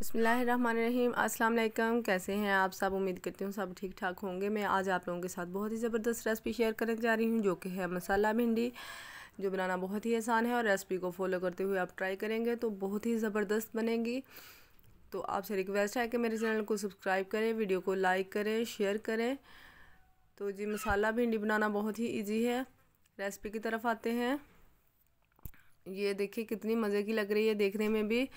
बसमीम अस्सलाम वालेकुम कैसे हैं आप सब उम्मीद करती हूँ सब ठीक ठाक होंगे मैं आज आप लोगों के साथ बहुत ही ज़बरदस्त रेसिपी शेयर करने जा रही हूँ जो कि है मसाला भिंडी जो बनाना बहुत ही आसान है और रेसिपी को फॉलो करते हुए आप ट्राई करेंगे तो बहुत ही ज़बरदस्त बनेगी तो आपसे रिक्वेस्ट है कि मेरे चैनल को सब्सक्राइब करें वीडियो को लाइक करें शेयर करें तो जी मसाला भिंडी बनाना बहुत ही ईजी है रेसिपी की तरफ आते हैं ये देखिए कितनी मज़े की लग रही है देखने में भी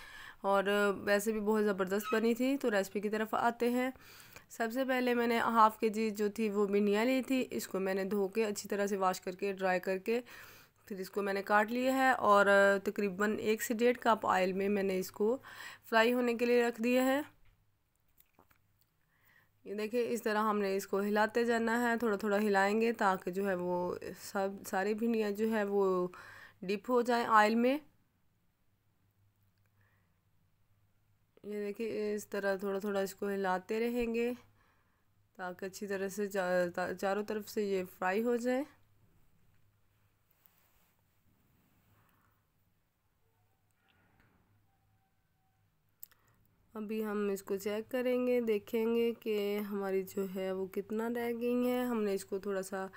और वैसे भी बहुत ज़बरदस्त बनी थी तो रेसिपी की तरफ आते हैं सबसे पहले मैंने हाफ़ के जी जो थी वो भिंडियाँ ली थी इसको मैंने धो के अच्छी तरह से वॉश करके ड्राई करके फिर इसको मैंने काट लिया है और तकरीबन एक से डेढ़ कप ऑयल में मैंने इसको फ्राई होने के लिए रख दिया है ये देखिए इस तरह हमने इसको हिलाते जाना है थोड़ा थोड़ा हिलाएंगे ताकि जो है वो सब सारी भिंडियाँ जो है वो डिप हो जाए ऑयल में ये देखिए इस तरह थोड़ा थोड़ा इसको हिलाते रहेंगे ताकि अच्छी तरह से चा, चारों तरफ से ये फ्राई हो जाए अभी हम इसको चेक करेंगे देखेंगे कि हमारी जो है वो कितना रह गई है हमने इसको थोड़ा सा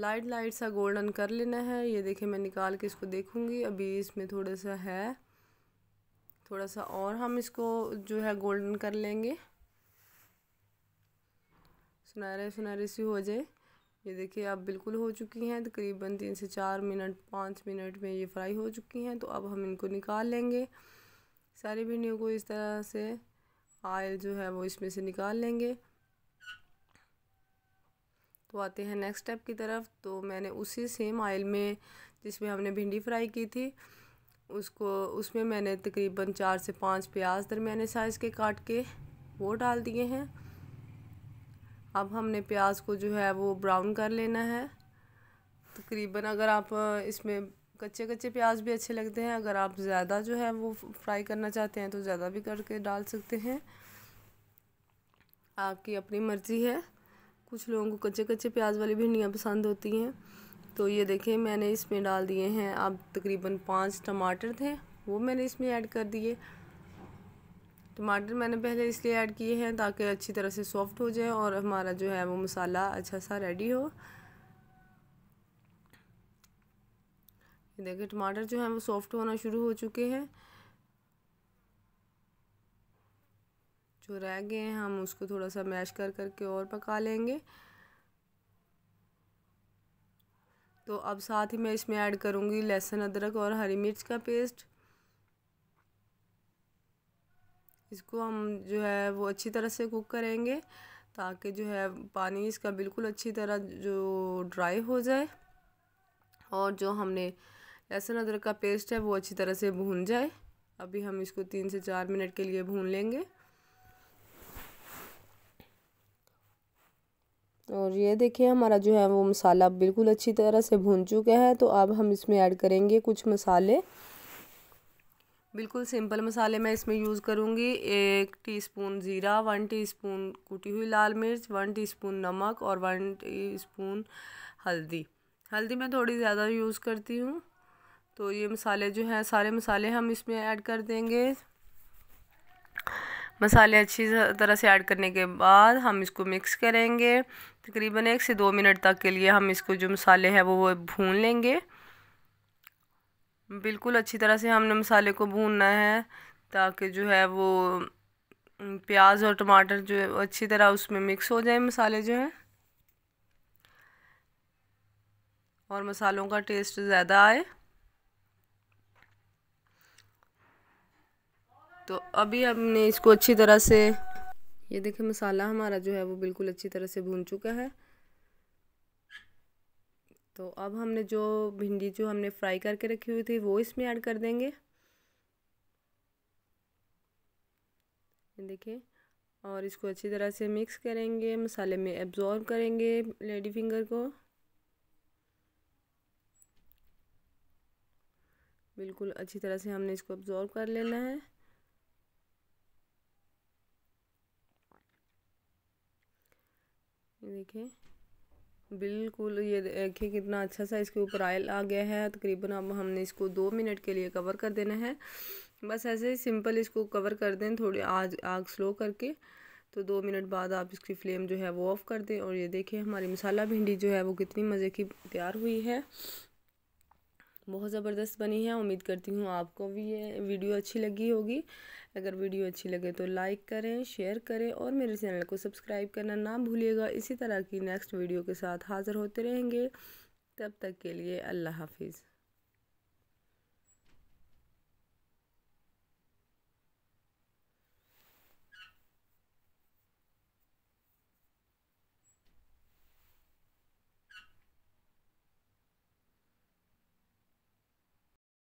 लाइट लाइट सा गोल्डन कर लेना है ये देखिए मैं निकाल के इसको देखूँगी अभी इसमें थोड़ा सा है थोड़ा सा और हम इसको जो है गोल्डन कर लेंगे सुनहरे सुनहरे सी हो जाए ये देखिए अब बिल्कुल हो चुकी हैं तकरीबन तीन से चार मिनट पाँच मिनट में ये फ्राई हो चुकी हैं तो अब हम इनको निकाल लेंगे सारी भिंडियों को इस तरह से आयल जो है वो इसमें से निकाल लेंगे तो आते हैं नेक्स्ट स्टेप की तरफ तो मैंने उसी सेम आयल में जिसमें हमने भिंडी फ्राई की थी उसको उसमें मैंने तकरीबन चार से पाँच प्याज दरमिया साइज़ के काट के वो डाल दिए हैं अब हमने प्याज को जो है वो ब्राउन कर लेना है तकरीबन अगर आप इसमें कच्चे कच्चे प्याज भी अच्छे लगते हैं अगर आप ज़्यादा जो है वो फ्राई करना चाहते हैं तो ज़्यादा भी करके डाल सकते हैं आपकी अपनी मर्ज़ी है कुछ लोगों को कच्चे कच्चे प्याज वाली भिंडियाँ पसंद होती हैं तो ये देखें मैंने इसमें डाल दिए हैं अब तकरीबन पाँच टमाटर थे वो मैंने इसमें ऐड कर दिए टमाटर मैंने पहले इसलिए ऐड किए हैं ताकि अच्छी तरह से सॉफ्ट हो जाए और हमारा जो है वो मसाला अच्छा सा रेडी हो देखिए टमाटर जो हैं वो सॉफ्ट होना शुरू हो चुके हैं जो रह गए हैं हम उसको थोड़ा सा मैश कर करके और पका लेंगे तो अब साथ ही मैं इसमें ऐड करूँगी लहसुन अदरक और हरी मिर्च का पेस्ट इसको हम जो है वो अच्छी तरह से कुक करेंगे ताकि जो है पानी इसका बिल्कुल अच्छी तरह जो ड्राई हो जाए और जो हमने लहसुन अदरक का पेस्ट है वो अच्छी तरह से भून जाए अभी हम इसको तीन से चार मिनट के लिए भून लेंगे और ये देखिए हमारा जो है वो मसाला बिल्कुल अच्छी तरह से भून चुका है तो अब हम इसमें ऐड करेंगे कुछ मसाले बिल्कुल सिंपल मसाले मैं इसमें यूज़ करूँगी एक टीस्पून ज़ीरा वन टीस्पून कुटी हुई लाल मिर्च वन टीस्पून नमक और वन टीस्पून हल्दी हल्दी मैं थोड़ी ज़्यादा यूज़ करती हूँ तो ये मसाले जो हैं सारे मसाले हम इसमें ऐड कर देंगे मसाले अच्छी तरह से ऐड करने के बाद हम इसको मिक्स करेंगे तकरीबन एक से दो मिनट तक के लिए हम इसको जो मसाले हैं वो वो भून लेंगे बिल्कुल अच्छी तरह से हमने मसाले को भूनना है ताकि जो है वो प्याज और टमाटर जो है अच्छी तरह उसमें मिक्स हो जाए मसाले जो हैं और मसालों का टेस्ट ज़्यादा आए तो अभी हमने इसको अच्छी तरह से ये देखिए मसाला हमारा जो है वो बिल्कुल अच्छी तरह से भून चुका है तो अब हमने जो भिंडी जो हमने फ्राई करके रखी हुई थी वो इसमें ऐड कर देंगे देखिए और इसको अच्छी तरह से मिक्स करेंगे मसाले में एब्जॉर्ब करेंगे लेडी फिंगर को बिल्कुल अच्छी तरह से हमने इसको एब्जॉर्ब कर लेना है ये देखिए बिल्कुल ये देखिए कितना अच्छा सा इसके ऊपर आयल आ गया है तकरीबन अब हमने इसको दो मिनट के लिए कवर कर देना है बस ऐसे ही सिंपल इसको कवर कर दें थोड़ी आज आग स्लो करके तो दो मिनट बाद आप इसकी फ्लेम जो है वो ऑफ़ कर दें और ये देखिए हमारी मसाला भिंडी जो है वो कितनी मज़े की तैयार हुई है बहुत ज़बरदस्त बनी है उम्मीद करती हूँ आपको भी ये वीडियो अच्छी लगी होगी अगर वीडियो अच्छी लगे तो लाइक करें शेयर करें और मेरे चैनल को सब्सक्राइब करना ना भूलिएगा इसी तरह की नेक्स्ट वीडियो के साथ हाज़िर होते रहेंगे तब तक के लिए अल्लाह हाफिज़